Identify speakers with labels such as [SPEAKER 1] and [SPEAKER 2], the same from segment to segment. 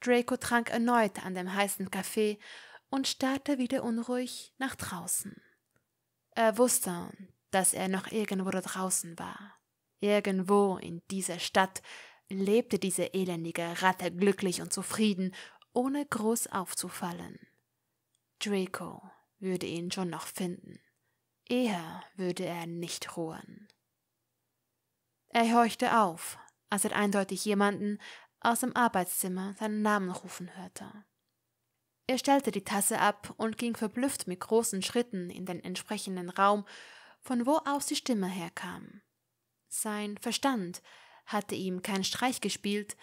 [SPEAKER 1] Draco trank erneut an dem heißen Kaffee und starrte wieder unruhig nach draußen. Er wusste, dass er noch irgendwo da draußen war. Irgendwo in dieser Stadt lebte diese elendige Ratte glücklich und zufrieden, ohne groß aufzufallen. Draco würde ihn schon noch finden. Eher würde er nicht ruhen. Er horchte auf, als er eindeutig jemanden aus dem Arbeitszimmer seinen Namen rufen hörte. Er stellte die Tasse ab und ging verblüfft mit großen Schritten in den entsprechenden Raum, von wo aus die Stimme herkam. Sein Verstand hatte ihm keinen Streich gespielt,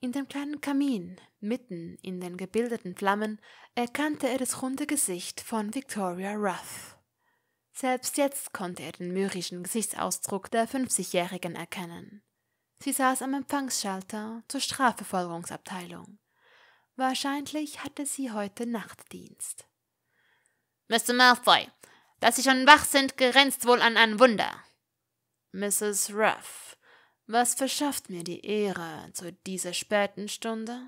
[SPEAKER 1] in dem kleinen Kamin, mitten in den gebildeten Flammen, erkannte er das runde Gesicht von Victoria Ruff. Selbst jetzt konnte er den mürrischen Gesichtsausdruck der 50-Jährigen erkennen. Sie saß am Empfangsschalter zur Strafverfolgungsabteilung. Wahrscheinlich hatte sie heute Nachtdienst. Mr. Malfoy, dass Sie schon wach sind, grenzt wohl an ein Wunder. Mrs. Ruff, was verschafft mir die Ehre zu dieser späten Stunde?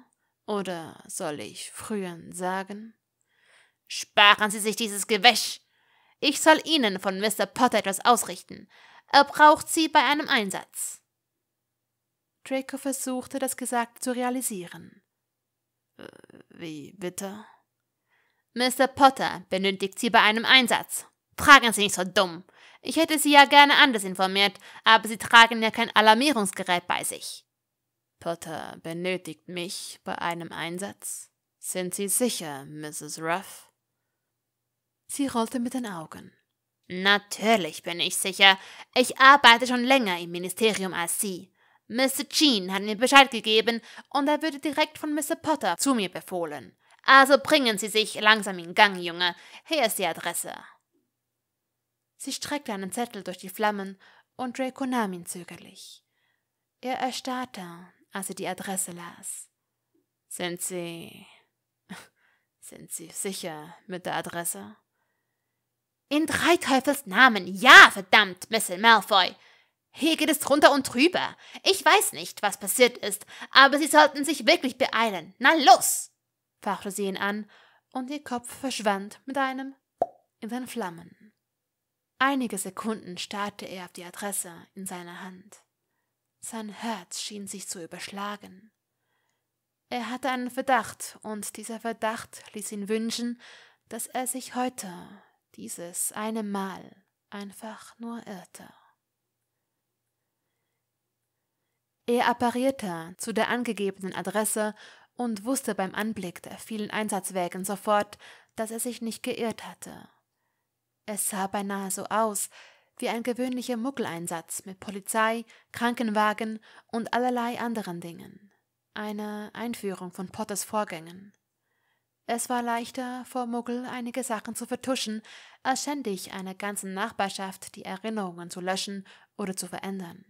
[SPEAKER 1] Oder soll ich früher sagen? Sparen Sie sich dieses Gewäsch! Ich soll Ihnen von Mr. Potter etwas ausrichten. Er braucht Sie bei einem Einsatz. Draco versuchte, das Gesagte zu realisieren. Äh, wie bitte? Mr. Potter benötigt Sie bei einem Einsatz. Fragen Sie nicht so dumm. Ich hätte Sie ja gerne anders informiert, aber Sie tragen ja kein Alarmierungsgerät bei sich. Potter benötigt mich bei einem Einsatz? Sind Sie sicher, Mrs. Ruff? Sie rollte mit den Augen. Natürlich bin ich sicher. Ich arbeite schon länger im Ministerium als Sie. Mr. Jean hat mir Bescheid gegeben und er würde direkt von Mr. Potter zu mir befohlen. Also bringen Sie sich langsam in Gang, Junge. Hier ist die Adresse. Sie streckte einen Zettel durch die Flammen und Draco nahm ihn zögerlich. Er erstarrte, als er die Adresse las. Sind Sie. Sind Sie sicher mit der Adresse? In drei Teufels Namen, ja, verdammt, Mr. Malfoy! Hier geht es drunter und drüber. Ich weiß nicht, was passiert ist, aber Sie sollten sich wirklich beeilen. Na los! fachte sie ihn an, und ihr Kopf verschwand mit einem in den Flammen. Einige Sekunden starrte er auf die Adresse in seiner Hand. Sein Herz schien sich zu überschlagen. Er hatte einen Verdacht, und dieser Verdacht ließ ihn wünschen, dass er sich heute, dieses eine Mal, einfach nur irrte. Er apparierte zu der angegebenen Adresse und wusste beim Anblick der vielen Einsatzwägen sofort, dass er sich nicht geirrt hatte. Es sah beinahe so aus, wie ein gewöhnlicher Muggeleinsatz mit Polizei, Krankenwagen und allerlei anderen Dingen. Eine Einführung von Potters Vorgängen. Es war leichter, vor Muggel einige Sachen zu vertuschen, als ständig einer ganzen Nachbarschaft die Erinnerungen zu löschen oder zu verändern.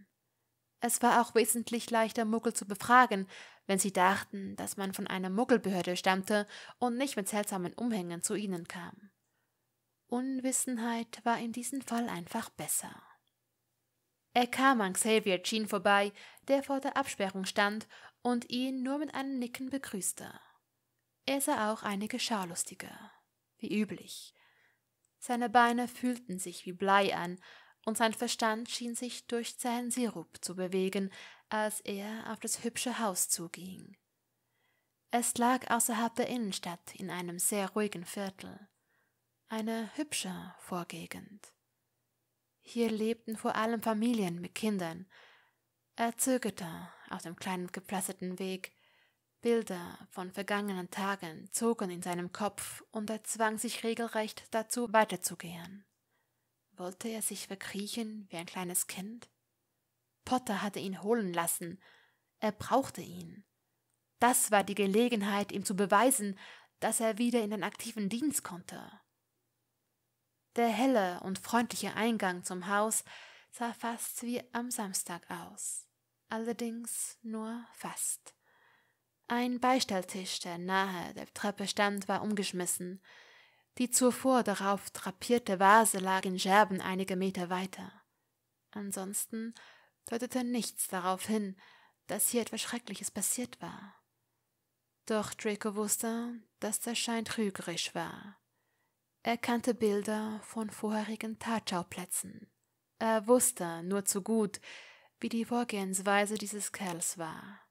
[SPEAKER 1] Es war auch wesentlich leichter, Muggel zu befragen, wenn sie dachten, dass man von einer Muggelbehörde stammte und nicht mit seltsamen Umhängen zu ihnen kam. Unwissenheit war in diesem Fall einfach besser. Er kam an Xavier Jean vorbei, der vor der Absperrung stand und ihn nur mit einem Nicken begrüßte. Er sah auch einige Schaulustige, wie üblich. Seine Beine fühlten sich wie Blei an, und sein Verstand schien sich durch zähen Sirup zu bewegen, als er auf das hübsche Haus zuging. Es lag außerhalb der Innenstadt in einem sehr ruhigen Viertel. Eine hübsche Vorgegend. Hier lebten vor allem Familien mit Kindern. Er zögerte auf dem kleinen gepflasterten Weg. Bilder von vergangenen Tagen zogen in seinem Kopf und er zwang sich regelrecht dazu, weiterzugehen. Wollte er sich verkriechen wie ein kleines Kind? Potter hatte ihn holen lassen. Er brauchte ihn. Das war die Gelegenheit, ihm zu beweisen, dass er wieder in den aktiven Dienst konnte. Der helle und freundliche Eingang zum Haus sah fast wie am Samstag aus. Allerdings nur fast. Ein Beistelltisch, der nahe der Treppe stand, war umgeschmissen. Die zuvor darauf drapierte Vase lag in Scherben einige Meter weiter. Ansonsten deutete nichts darauf hin, dass hier etwas Schreckliches passiert war. Doch Draco wusste, dass der Schein trügerisch war. Er kannte Bilder von vorherigen Tatschauplätzen. Er wusste nur zu gut, wie die Vorgehensweise dieses Kerls war.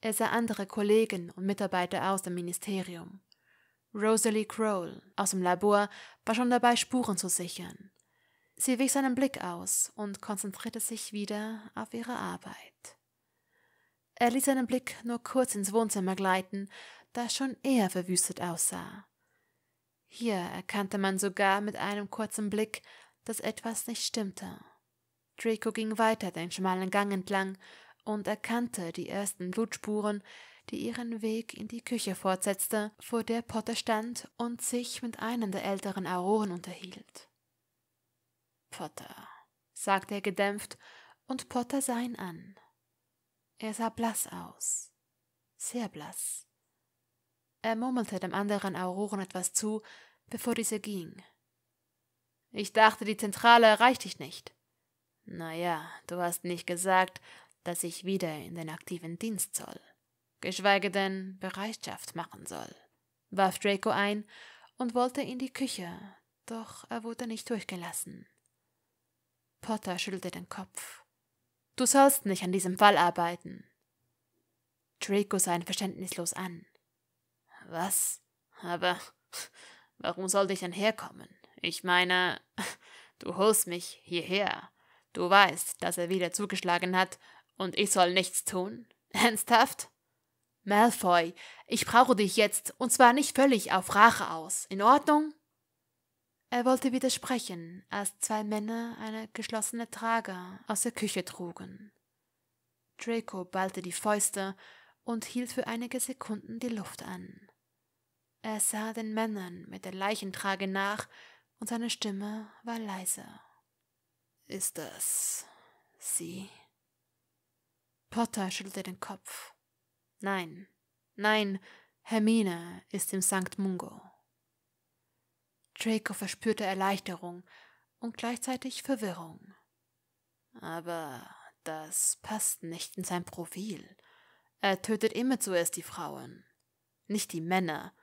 [SPEAKER 1] Er sah andere Kollegen und Mitarbeiter aus dem Ministerium. Rosalie Crowell aus dem Labor war schon dabei, Spuren zu sichern. Sie wich seinen Blick aus und konzentrierte sich wieder auf ihre Arbeit. Er ließ seinen Blick nur kurz ins Wohnzimmer gleiten, das schon eher verwüstet aussah. Hier erkannte man sogar mit einem kurzen Blick, dass etwas nicht stimmte. Draco ging weiter den schmalen Gang entlang und erkannte die ersten Blutspuren, die ihren Weg in die Küche fortsetzte, vor der Potter stand und sich mit einem der älteren Auroren unterhielt. Potter, sagte er gedämpft, und Potter sah ihn an. Er sah blass aus, sehr blass. Er murmelte dem anderen Auroren etwas zu, bevor dieser ging. Ich dachte, die Zentrale erreicht dich nicht. Na ja, du hast nicht gesagt, dass ich wieder in den aktiven Dienst soll, geschweige denn Bereitschaft machen soll, warf Draco ein und wollte in die Küche, doch er wurde nicht durchgelassen. Potter schüttelte den Kopf. Du sollst nicht an diesem Fall arbeiten. Draco sah ihn verständnislos an. Was? Aber warum sollte ich denn herkommen? Ich meine, du holst mich hierher. Du weißt, dass er wieder zugeschlagen hat und ich soll nichts tun? Ernsthaft? Malfoy, ich brauche dich jetzt, und zwar nicht völlig auf Rache aus. In Ordnung? Er wollte widersprechen, als zwei Männer eine geschlossene Trage aus der Küche trugen. Draco ballte die Fäuste und hielt für einige Sekunden die Luft an. Er sah den Männern mit der Leichentrage nach und seine Stimme war leise. Ist das sie? Potter schüttelte den Kopf. Nein, nein, Hermine ist im Sankt Mungo. Draco verspürte Erleichterung und gleichzeitig Verwirrung. Aber das passt nicht in sein Profil. Er tötet immer zuerst die Frauen, nicht die Männer.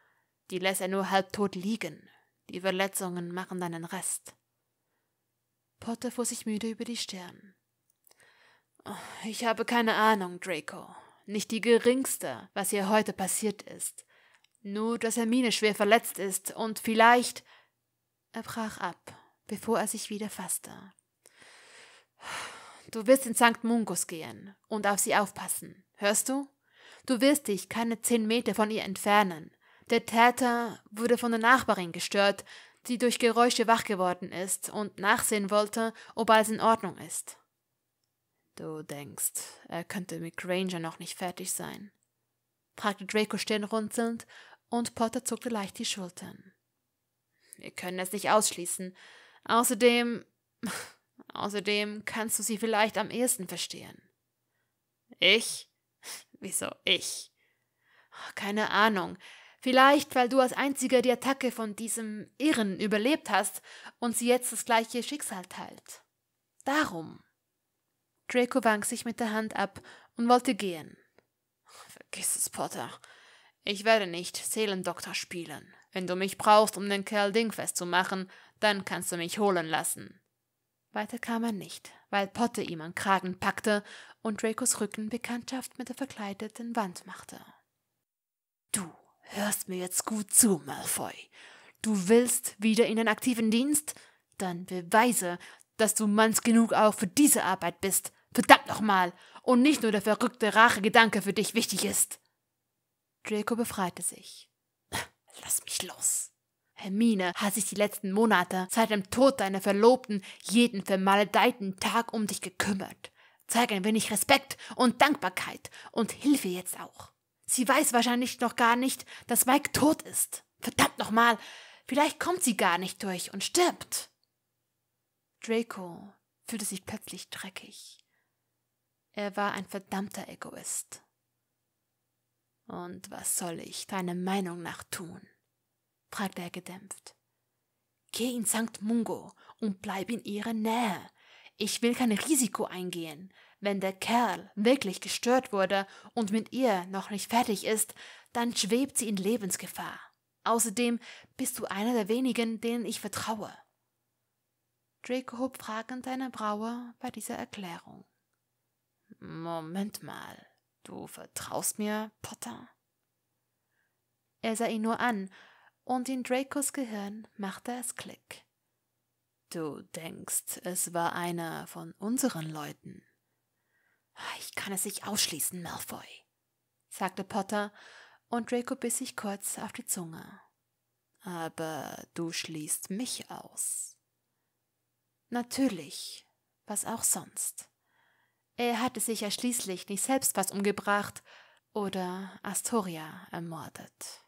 [SPEAKER 1] Die lässt er nur halbtot liegen. Die Verletzungen machen dann den Rest. Potter fuhr sich müde über die Stirn. Ich habe keine Ahnung, Draco. Nicht die geringste, was hier heute passiert ist. Nur, dass Hermine schwer verletzt ist und vielleicht. Er brach ab, bevor er sich wieder fasste. Du wirst in St. Mungus gehen und auf sie aufpassen. Hörst du? Du wirst dich keine zehn Meter von ihr entfernen. Der Täter wurde von der Nachbarin gestört, die durch Geräusche wach geworden ist und nachsehen wollte, ob alles in Ordnung ist. Du denkst, er könnte mit Granger noch nicht fertig sein? fragte Draco stirnrunzelnd, und Potter zuckte leicht die Schultern. Wir können es nicht ausschließen. Außerdem. Außerdem kannst du sie vielleicht am ehesten verstehen. Ich? Wieso ich? Keine Ahnung. Vielleicht, weil du als einziger die Attacke von diesem Irren überlebt hast und sie jetzt das gleiche Schicksal teilt. Darum. Draco wank sich mit der Hand ab und wollte gehen. Vergiss es, Potter. Ich werde nicht Seelendoktor spielen. Wenn du mich brauchst, um den Kerl dingfest zu machen, dann kannst du mich holen lassen. Weiter kam er nicht, weil Potter ihm am Kragen packte und Dracos Rücken Bekanntschaft mit der verkleideten Wand machte. Du hörst mir jetzt gut zu, Malfoy. Du willst wieder in den aktiven Dienst? Dann beweise, dass du manns genug auch für diese Arbeit bist. Verdammt nochmal! Und nicht nur der verrückte Rachegedanke für dich wichtig ist! Draco befreite sich. Lass mich los! Hermine hat sich die letzten Monate seit dem Tod deiner Verlobten jeden vermaledeiten Tag um dich gekümmert. Zeig ein wenig Respekt und Dankbarkeit und Hilfe jetzt auch. Sie weiß wahrscheinlich noch gar nicht, dass Mike tot ist. Verdammt nochmal, vielleicht kommt sie gar nicht durch und stirbt. Draco fühlte sich plötzlich dreckig. Er war ein verdammter Egoist. Und was soll ich deiner Meinung nach tun? fragte er gedämpft. Geh in St. Mungo und bleib in ihrer Nähe. Ich will kein Risiko eingehen. Wenn der Kerl wirklich gestört wurde und mit ihr noch nicht fertig ist, dann schwebt sie in Lebensgefahr. Außerdem bist du einer der wenigen, denen ich vertraue. Drake hob fragend eine Braue bei dieser Erklärung. Moment mal, du vertraust mir, Potter? Er sah ihn nur an, und in Dracos Gehirn machte es Klick. Du denkst, es war einer von unseren Leuten. Ich kann es nicht ausschließen, Malfoy, sagte Potter, und Draco biss sich kurz auf die Zunge. Aber du schließt mich aus. Natürlich, was auch sonst. Er hatte sich ja schließlich nicht selbst was umgebracht oder Astoria ermordet.